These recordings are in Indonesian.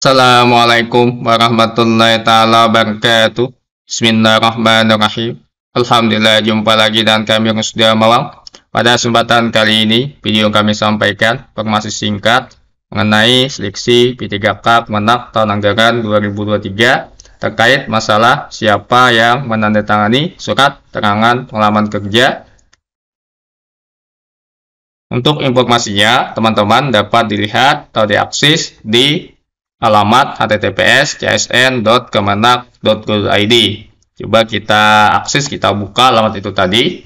Assalamualaikum warahmatullahi taala wabarakatuh. Bismillahirrahmanirrahim. Alhamdulillah jumpa lagi dengan kami yang sudah malam. Pada kesempatan kali ini, video kami sampaikan informasi singkat mengenai seleksi P3K Menak tahun anggaran 2023 terkait masalah siapa yang menandatangani surat terangan pengalaman kerja untuk informasinya, teman-teman dapat dilihat atau diakses di alamat https csn.kemenak.go.id. Coba kita akses, kita buka alamat itu tadi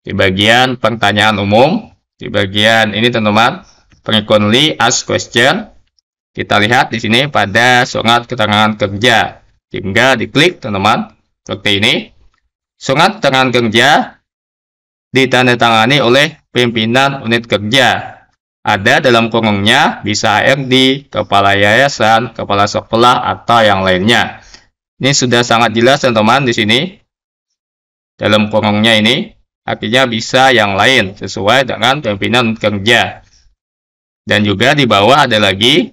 di bagian pertanyaan umum. Di bagian ini teman-teman, frequently ask question. Kita lihat di sini pada surat keterangan kerja. Tinggal diklik teman-teman seperti ini. Surat keterangan kerja ditandatangani oleh pimpinan unit kerja ada dalam kurungnya bisa HRD, kepala yayasan, kepala sekolah, atau yang lainnya. Ini sudah sangat jelas teman-teman di sini. Dalam kurungnya ini, artinya bisa yang lain sesuai dengan pimpinan kerja. Dan juga di bawah ada lagi,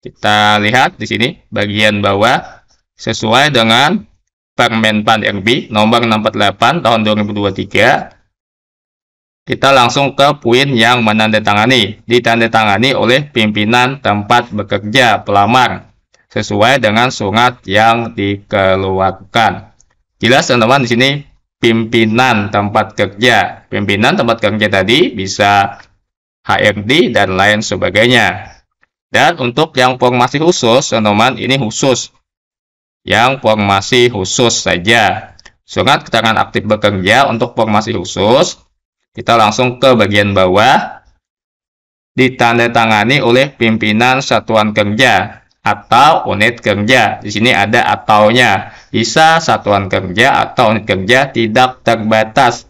kita lihat di sini, bagian bawah, sesuai dengan Permen Pan RB nomor 648 tahun 2023 kita langsung ke poin yang menandatangani. Ditandatangani oleh pimpinan tempat bekerja pelamar sesuai dengan surat yang dikeluarkan. Jelas teman-teman di sini pimpinan tempat kerja. Pimpinan tempat kerja tadi bisa HRD dan lain sebagainya. Dan untuk yang formasi khusus, teman-teman ini khusus. Yang formasi khusus saja. Surat keterangan aktif bekerja untuk formasi khusus kita langsung ke bagian bawah. Ditandatangani oleh pimpinan satuan kerja atau unit kerja. Di sini ada ataunya. Bisa satuan kerja atau unit kerja tidak terbatas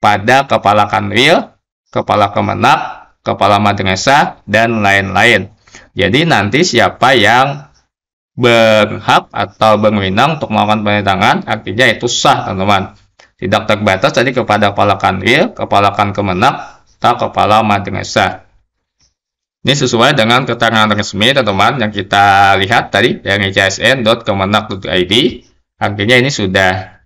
pada kepala kanwil, kepala kemenak, kepala madrasah, dan lain-lain. Jadi nanti siapa yang berhak atau berwenang untuk melakukan penandatangan, artinya itu sah, teman-teman tidak terbatas tadi kepada kepala kanwil, kepala Kan Kemenak, atau kepala madrasah. Ini sesuai dengan keterangan resmi teman-teman yang kita lihat tadi dari csn.kemenak.id. Artinya ini sudah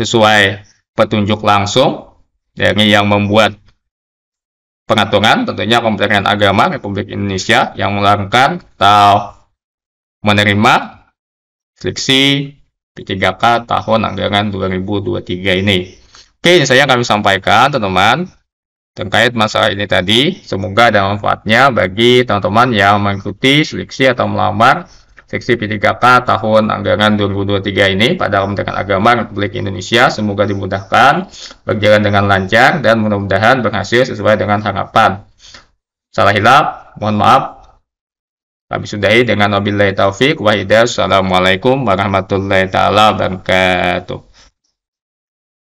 sesuai petunjuk langsung dari yang membuat pengaturan tentunya Kementerian Agama Republik Indonesia yang melakukan atau menerima seleksi P3K tahun anggaran 2023 ini. Oke, ini saya akan sampaikan teman-teman terkait masalah ini tadi. Semoga ada manfaatnya bagi teman-teman yang mengikuti seleksi atau melamar seksi P3K tahun anggaran 2023 ini pada Kementerian Agama Republik Indonesia. Semoga dimudahkan, berjalan dengan lancar, dan mudah-mudahan berhasil sesuai dengan harapan. Salah hilap, mohon maaf. Kami sudahi dengan wabillahi taufik wa hidayah. Assalamualaikum warahmatullahi taala wabarakatuh.